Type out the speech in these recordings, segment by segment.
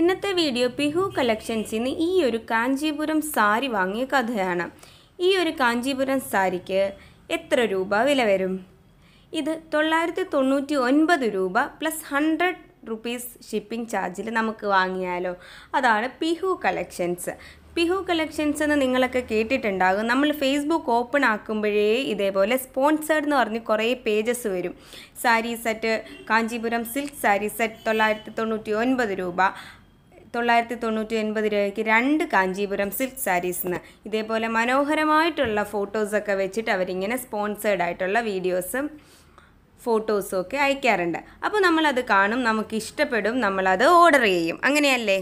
ഇന്നത്തെ വീഡിയോ പിഹു കളക്ഷൻസിൽ നിന്ന് ഈ ഒരു കാഞ്ചീപുരം സാരി വാങ്ങിയ കഥയാണ് ഈ ഒരു കാഞ്ചീപുരം സാരിക്ക് എത്ര രൂപ വില വരും ഇത് തൊള്ളായിരത്തി തൊണ്ണൂറ്റി ഒൻപത് രൂപ പ്ലസ് ഹൺഡ്രഡ് റുപ്പീസ് ഷിപ്പിംഗ് ചാർജിൽ നമുക്ക് വാങ്ങിയാലോ അതാണ് പിഹു കളക്ഷൻസ് പിഹു കളക്ഷൻസ് എന്ന് നിങ്ങളൊക്കെ കേട്ടിട്ടുണ്ടാകും നമ്മൾ ഫേസ്ബുക്ക് ഓപ്പൺ ആക്കുമ്പോഴേ ഇതേപോലെ സ്പോൺസേഡ് എന്ന് പറഞ്ഞ് കുറേ പേജസ് വരും sari set Kanchipuram silk sari set തൊള്ളായിരത്തി തൊണ്ണൂറ്റി ഒൻപത് രൂപ തൊള്ളായിരത്തി തൊണ്ണൂറ്റി ഒൻപത് രൂപയ്ക്ക് രണ്ട് കാഞ്ചീപുരം സിൽക്ക് സാരീസ് എന്ന് ഇതേപോലെ മനോഹരമായിട്ടുള്ള ഫോട്ടോസൊക്കെ വെച്ചിട്ട് അവരിങ്ങനെ സ്പോൺസേഡ് ആയിട്ടുള്ള വീഡിയോസും ഫോട്ടോസും ഒക്കെ അയക്കാറുണ്ട് അപ്പോൾ നമ്മളത് കാണും നമുക്ക് ഇഷ്ടപ്പെടും നമ്മളത് ഓർഡർ ചെയ്യും അങ്ങനെയല്ലേ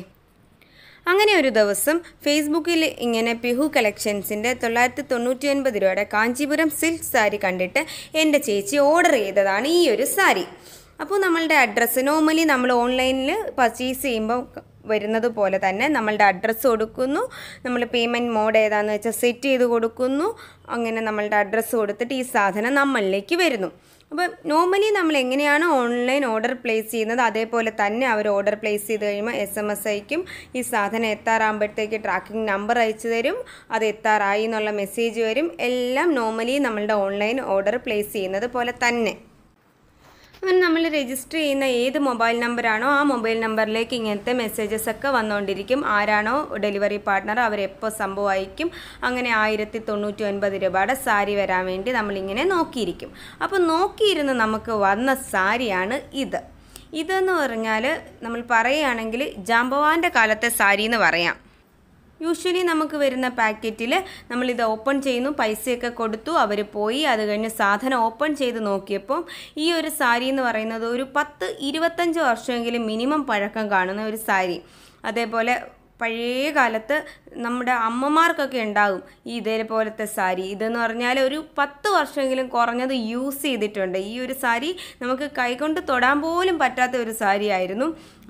അങ്ങനെ ഒരു ദിവസം ഫേസ്ബുക്കിൽ ഇങ്ങനെ പിഹു കളക്ഷൻസിൻ്റെ തൊള്ളായിരത്തി തൊണ്ണൂറ്റി ഒൻപത് രൂപയുടെ കാഞ്ചീപുരം സിൽക്ക് സാരി കണ്ടിട്ട് എൻ്റെ ചേച്ചി ഓർഡർ ചെയ്തതാണ് ഈ ഒരു സാരി അപ്പോൾ നമ്മളുടെ അഡ്രസ്സ് നോർമലി നമ്മൾ ഓൺലൈനിൽ പർച്ചേസ് ചെയ്യുമ്പോൾ വരുന്നത് പോലെ തന്നെ നമ്മളുടെ അഡ്രസ്സ് കൊടുക്കുന്നു നമ്മൾ പേയ്മെൻറ്റ് മോഡ് ഏതാണെന്ന് വെച്ചാൽ സെറ്റ് ചെയ്ത് കൊടുക്കുന്നു അങ്ങനെ നമ്മളുടെ അഡ്രസ്സ് കൊടുത്തിട്ട് ഈ സാധനം നമ്മളിലേക്ക് വരുന്നു അപ്പോൾ നോർമലി നമ്മൾ എങ്ങനെയാണ് ഓൺലൈൻ ഓർഡർ പ്ലേസ് ചെയ്യുന്നത് അതേപോലെ തന്നെ അവർ ഓർഡർ പ്ലേസ് ചെയ്ത് കഴിയുമ്പോൾ എസ് എം എസ് അയക്കും ഈ സാധനം എത്താറാകുമ്പോഴത്തേക്ക് ട്രാക്കിംഗ് നമ്പർ അയച്ചു തരും അത് എത്താറായി എന്നുള്ള മെസ്സേജ് വരും എല്ലാം നോർമലി നമ്മളുടെ ഓൺലൈൻ ഓർഡർ പ്ലേസ് ചെയ്യുന്നത് പോലെ തന്നെ അപ്പം നമ്മൾ രജിസ്റ്റർ ചെയ്യുന്ന ഏത് മൊബൈൽ നമ്പറാണോ ആ മൊബൈൽ നമ്പറിലേക്ക് ഇങ്ങനത്തെ മെസ്സേജസ് ഒക്കെ വന്നുകൊണ്ടിരിക്കും ആരാണോ ഡെലിവറി പാർട്ട്ണർ അവരെപ്പോൾ സംഭവം അയക്കും അങ്ങനെ ആയിരത്തി തൊണ്ണൂറ്റി ഒൻപത് രൂപയുടെ സാരി വരാൻ വേണ്ടി നമ്മളിങ്ങനെ നോക്കിയിരിക്കും അപ്പോൾ നോക്കിയിരുന്ന് നമുക്ക് വന്ന സാരിയാണ് ഇത് ഇതെന്ന് പറഞ്ഞാൽ നമ്മൾ പറയുകയാണെങ്കിൽ ജാംബവാൻ്റെ കാലത്തെ സാരി എന്ന് പറയാം യൂഷ്വലി നമുക്ക് വരുന്ന പാക്കറ്റിൽ നമ്മളിത് ഓപ്പൺ ചെയ്യുന്നു പൈസയൊക്കെ കൊടുത്തു അവർ പോയി അത് കഴിഞ്ഞ് സാധനം ഓപ്പൺ ചെയ്ത് നോക്കിയപ്പോൾ ഈ ഒരു സാരി എന്ന് പറയുന്നത് ഒരു പത്ത് ഇരുപത്തഞ്ച് വർഷമെങ്കിലും മിനിമം പഴക്കം കാണുന്ന ഒരു സാരി അതേപോലെ പഴയ കാലത്ത് നമ്മുടെ അമ്മമാർക്കൊക്കെ ഉണ്ടാകും ഈ ഇതേപോലത്തെ സാരി ഇതെന്ന് പറഞ്ഞാൽ ഒരു പത്ത് വർഷമെങ്കിലും കുറഞ്ഞത് യൂസ് ചെയ്തിട്ടുണ്ട് ഈ ഒരു സാരി നമുക്ക് കൈകൊണ്ട് തൊടാൻ പോലും പറ്റാത്ത ഒരു സാരി ആയിരുന്നു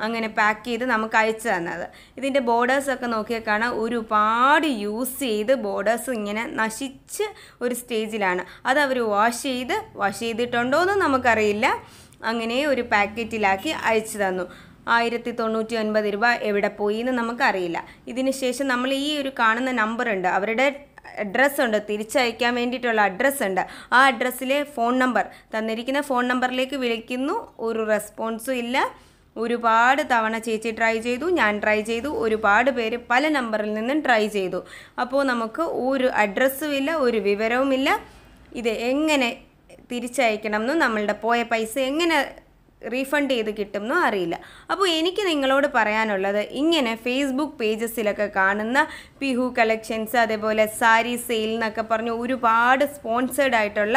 അങ്ങനെ പാക്ക് ചെയ്ത് നമുക്ക് അയച്ചു തന്നത് ഇതിൻ്റെ ബോർഡേഴ്സൊക്കെ നോക്കിയാൽ കാണാം ഒരുപാട് യൂസ് ചെയ്ത് ബോർഡേഴ്സ് ഇങ്ങനെ നശിച്ച് ഒരു സ്റ്റേജിലാണ് അത് അവർ വാഷ് ചെയ്ത് വാഷ് ചെയ്തിട്ടുണ്ടോ എന്ന് നമുക്കറിയില്ല അങ്ങനെ ഒരു പാക്കറ്റിലാക്കി അയച്ചു തന്നു ആയിരത്തി തൊണ്ണൂറ്റി ഒൻപത് രൂപ എവിടെ പോയി എന്ന് നമുക്കറിയില്ല ഇതിനുശേഷം നമ്മൾ ഈ ഒരു കാണുന്ന നമ്പർ ഉണ്ട് അവരുടെ അഡ്രസ്സ് ഉണ്ട് തിരിച്ചയക്കാൻ വേണ്ടിയിട്ടുള്ള അഡ്രസ്സ് ഉണ്ട് ആ അഡ്രസ്സിലെ ഫോൺ നമ്പർ തന്നിരിക്കുന്ന ഫോൺ നമ്പറിലേക്ക് വിളിക്കുന്നു ഒരു റെസ്പോൺസും ഇല്ല ഒരുപാട് തവണ ചേച്ചി ട്രൈ ചെയ്തു ഞാൻ ട്രൈ ചെയ്തു ഒരുപാട് പേര് പല നമ്പറിൽ നിന്നും ട്രൈ ചെയ്തു അപ്പോൾ നമുക്ക് ഒരു അഡ്രസ്സും ഇല്ല ഒരു വിവരവുമില്ല ഇത് എങ്ങനെ തിരിച്ചയക്കണം എന്നും നമ്മളുടെ പോയ പൈസ എങ്ങനെ റീഫണ്ട് ചെയ്ത് കിട്ടുമെന്നോ അറിയില്ല അപ്പോൾ എനിക്ക് നിങ്ങളോട് പറയാനുള്ളത് ഇങ്ങനെ ഫേസ്ബുക്ക് പേജസിലൊക്കെ കാണുന്ന പിഹു കളക്ഷൻസ് അതേപോലെ സാരി സെയിൽ എന്നൊക്കെ പറഞ്ഞ് ഒരുപാട് സ്പോൺസേഡ് ആയിട്ടുള്ള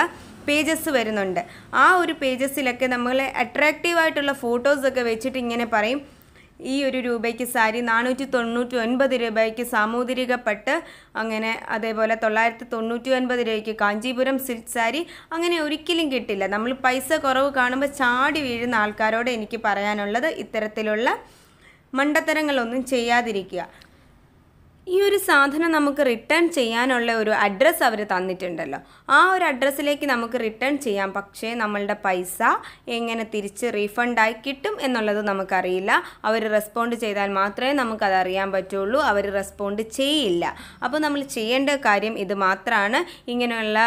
പേജസ് വരുന്നുണ്ട് ആ ഒരു പേജസിലൊക്കെ നമ്മളെ അട്രാക്റ്റീവ് ആയിട്ടുള്ള ഫോട്ടോസൊക്കെ വെച്ചിട്ട് ഇങ്ങനെ പറയും ഈ ഒരു രൂപയ്ക്ക് സാരി നാനൂറ്റി തൊണ്ണൂറ്റി ഒൻപത് രൂപയ്ക്ക് സാമൂതിരികപ്പെട്ട് അങ്ങനെ അതേപോലെ തൊള്ളായിരത്തി തൊണ്ണൂറ്റി ഒൻപത് രൂപയ്ക്ക് കാഞ്ചീപുരം സിൽക്ക് സാരി അങ്ങനെ ഒരിക്കലും കിട്ടില്ല നമ്മൾ പൈസ കുറവ് കാണുമ്പോൾ ചാടി വീഴുന്ന ആൾക്കാരോട് എനിക്ക് പറയാനുള്ളത് ഇത്തരത്തിലുള്ള മണ്ടത്തരങ്ങളൊന്നും ചെയ്യാതിരിക്കുക ഈ ഒരു സാധനം നമുക്ക് റിട്ടേൺ ചെയ്യാനുള്ള ഒരു അഡ്രസ്സ് അവർ തന്നിട്ടുണ്ടല്ലോ ആ ഒരു അഡ്രസ്സിലേക്ക് നമുക്ക് റിട്ടേൺ ചെയ്യാം പക്ഷേ നമ്മളുടെ പൈസ എങ്ങനെ തിരിച്ച് റീഫണ്ടായി കിട്ടും എന്നുള്ളത് നമുക്കറിയില്ല അവർ റെസ്പോണ്ട് ചെയ്താൽ മാത്രമേ നമുക്കത് അറിയാൻ പറ്റുള്ളൂ അവർ റെസ്പോണ്ട് ചെയ്യില്ല അപ്പോൾ നമ്മൾ ചെയ്യേണ്ട കാര്യം ഇത് മാത്രമാണ് ഇങ്ങനെയുള്ള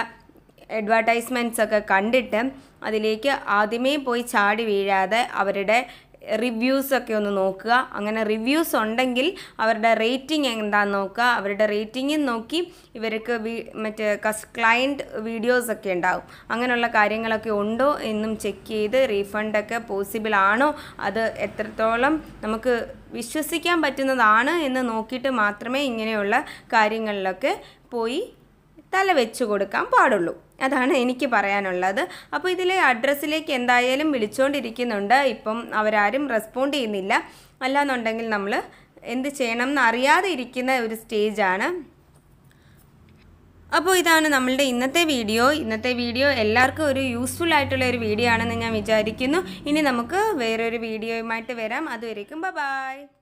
അഡ്വർടൈസ്മെൻറ്റ്സ് ഒക്കെ കണ്ടിട്ട് അതിലേക്ക് ആദ്യമേ പോയി ചാടി വീഴാതെ അവരുടെ റിവ്യൂസ് ഒക്കെ ഒന്ന് നോക്കുക അങ്ങനെ റിവ്യൂസ് ഉണ്ടെങ്കിൽ അവരുടെ റേറ്റിംഗ് എന്താണെന്ന് നോക്കുക അവരുടെ റേറ്റിങ്ങും നോക്കി ഇവർക്ക് മറ്റേ കസ് ക്ലയൻറ്റ് വീഡിയോസൊക്കെ ഉണ്ടാവും അങ്ങനെയുള്ള കാര്യങ്ങളൊക്കെ ഉണ്ടോ എന്നും ചെക്ക് ചെയ്ത് റീഫണ്ടൊക്കെ പോസിബിൾ ആണോ അത് എത്രത്തോളം നമുക്ക് വിശ്വസിക്കാൻ പറ്റുന്നതാണ് എന്ന് നോക്കിയിട്ട് മാത്രമേ ഇങ്ങനെയുള്ള കാര്യങ്ങളിലൊക്കെ പോയി തല വെച്ച് കൊടുക്കാൻ പാടുള്ളൂ അതാണ് എനിക്ക് പറയാനുള്ളത് അപ്പോൾ ഇതിലെ അഡ്രസ്സിലേക്ക് എന്തായാലും വിളിച്ചുകൊണ്ടിരിക്കുന്നുണ്ട് ഇപ്പം അവരാരും റെസ്പോണ്ട് ചെയ്യുന്നില്ല അല്ലാന്നുണ്ടെങ്കിൽ നമ്മൾ എന്ത് ചെയ്യണം എന്ന് അറിയാതെ ഇരിക്കുന്ന ഒരു സ്റ്റേജാണ് അപ്പോൾ ഇതാണ് നമ്മളുടെ ഇന്നത്തെ വീഡിയോ ഇന്നത്തെ വീഡിയോ എല്ലാവർക്കും ഒരു യൂസ്ഫുൾ ആയിട്ടുള്ള ഒരു വീഡിയോ ആണെന്ന് ഞാൻ വിചാരിക്കുന്നു ഇനി നമുക്ക് വേറൊരു വീഡിയോയുമായിട്ട് വരാം അതുവരേക്കും ബ ബായ്